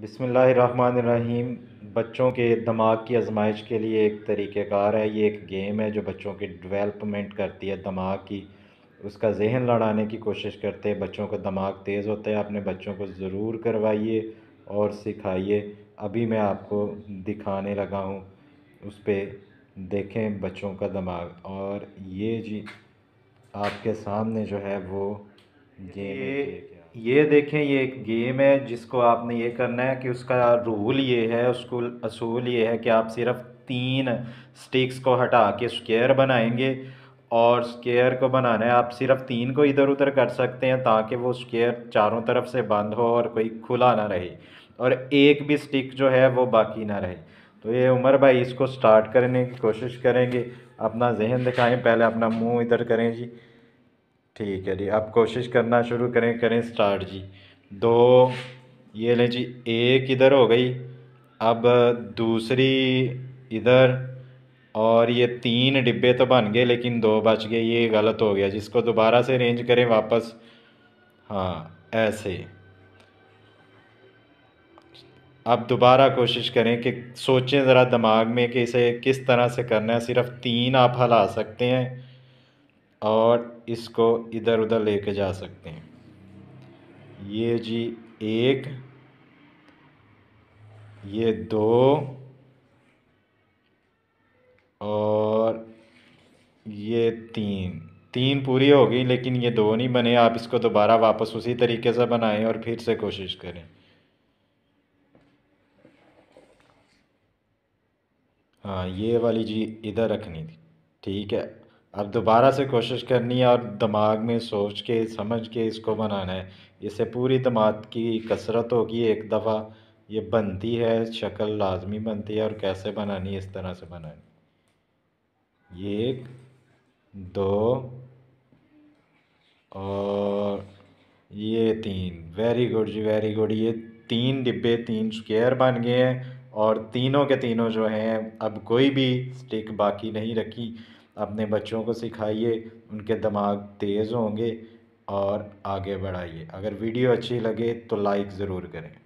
बिसमीम बच्चों के दिमाग की आजमाइश के लिए एक तरीक़ेकार है ये एक गेम है जो बच्चों की डेवलपमेंट करती है दिमाग की उसका जहन लड़ाने की कोशिश करते हैं बच्चों का दिमाग तेज़ होता है अपने बच्चों को ज़रूर करवाइए और सिखाइए अभी मैं आपको दिखाने लगा हूँ उस पर देखें बच्चों का दिमाग और ये जी आपके सामने जो है वो गेम ये ये देखें ये एक गेम है जिसको आपने ये करना है कि उसका रूल ये है उसको असूल ये है कि आप सिर्फ तीन स्टिक्स को हटा के स्क्वायर बनाएंगे और स्क्वायर को बनाना है आप सिर्फ तीन को इधर उधर कर सकते हैं ताकि वो स्क्वायर चारों तरफ से बंद हो और कोई खुला ना रहे और एक भी स्टिक जो है वो बाकी ना रहे तो ये उमर भाई इसको स्टार्ट करने की कोशिश करेंगे अपना जहन दिखाएँ पहले अपना मुँह इधर करें जी ठीक है जी आप कोशिश करना शुरू करें करें स्टार्ट जी दो ये लें जी एक इधर हो गई अब दूसरी इधर और ये तीन डिब्बे तो बन गए लेकिन दो बच गए ये गलत हो गया जिसको दोबारा से अरेंज करें वापस हाँ ऐसे अब दोबारा कोशिश करें कि सोचें ज़रा दिमाग में कि इसे किस तरह से करना है सिर्फ तीन आप हला सकते हैं और इसको इधर उधर लेके जा सकते हैं ये जी एक ये दो और ये तीन तीन पूरी हो गई लेकिन ये दो नहीं बने आप इसको दोबारा वापस उसी तरीके से बनाएं और फिर से कोशिश करें हाँ ये वाली जी इधर रखनी थी ठीक है अब दोबारा से कोशिश करनी है और दिमाग में सोच के समझ के इसको बनाना है इससे पूरी दिमाग की कसरत होगी एक दफ़ा ये बनती है शक्ल लाजमी बनती है और कैसे बनानी इस तरह से बनानी एक दो और ये तीन वेरी गुड जी वेरी गुड ये तीन डिब्बे तीन स्क्वायर बन गए हैं और तीनों के तीनों जो हैं अब कोई भी स्टिक बाकी नहीं रखी अपने बच्चों को सिखाइए उनके दिमाग तेज़ होंगे और आगे बढ़ाइए अगर वीडियो अच्छी लगे तो लाइक ज़रूर करें